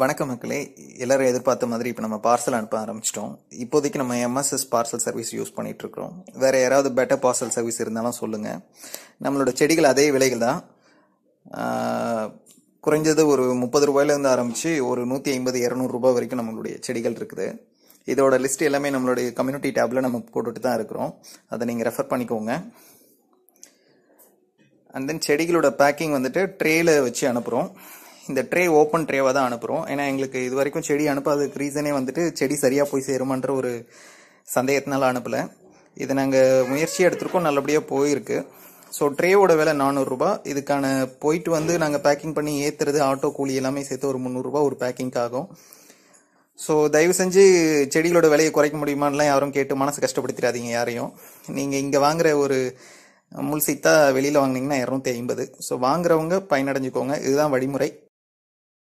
வணக்கம் மக்களே எல்லாரும் எதிர்பார்த்த மாதிரி இப்போ நம்ம பார்சல் அனுப்ப ஆரம்பிச்சிட்டோம் இப்போதைக்கு நம்ம எம்எஸ்எஸ் பார்சல் சர்வீஸ் யூஸ் பண்ணிட்டு இருக்கிறோம் வேற யாராவது பெட்டர் பார்சல் சர்வீஸ் இருந்தாலும் சொல்லுங்க நம்மளோட செடிகள் அதே விலைகள் தான் குறைஞ்சது ஒரு முப்பது ரூபாயிலேருந்து ஆரம்பித்து ஒரு நூற்றி ஐம்பது இரநூறுபா வரைக்கும் நம்மளுடைய செடிகள் இருக்குது இதோட லிஸ்ட் எல்லாமே நம்மளுடைய கம்யூனிட்டி டேப்பில் நம்ம போட்டுட்டு தான் இருக்கிறோம் அதை நீங்கள் ரெஃபர் பண்ணிக்கோங்க அண்ட் தென் செடிகளோட பேக்கிங் வந்துட்டு ட்ரேயில் வச்சு அனுப்புகிறோம் இந்த ட்ரே ஓப்பன் ட்ரேவாக தான் அனுப்புகிறோம் ஏன்னா எங்களுக்கு இது வரைக்கும் செடி அனுப்பாததுக்கு ரீசனே வந்துட்டு செடி சரியாக போய் சேருமான்ற ஒரு சந்தேகத்தினால அனுப்பலை இதை நாங்கள் முயற்சி எடுத்திருக்கோம் நல்லபடியாக போயிருக்கு ஸோ ட்ரேவோட விலை நானூறுரூபா இதுக்கான போயிட்டு வந்து நாங்கள் பேக்கிங் பண்ணி ஏற்றுறது ஆட்டோ கூலி எல்லாமே சேர்த்து ஒரு முந்நூறுரூபா ஒரு பேக்கிங்காகும் ஆகும் ஸோ தயவு செஞ்சு செடிகளோட விலையை குறைக்க முடியுமான்லாம் யாரும் கேட்டு மனசு கஷ்டப்படுத்திடாதீங்க யாரையும் நீங்கள் இங்கே வாங்குற ஒரு முள் சீத்தா வெளியில் வாங்கினீங்கன்னா இரநூத்தி ஐம்பது ஸோ வாங்குறவங்க பயனடைஞ்சுக்கோங்க இதுதான் வழிமுறை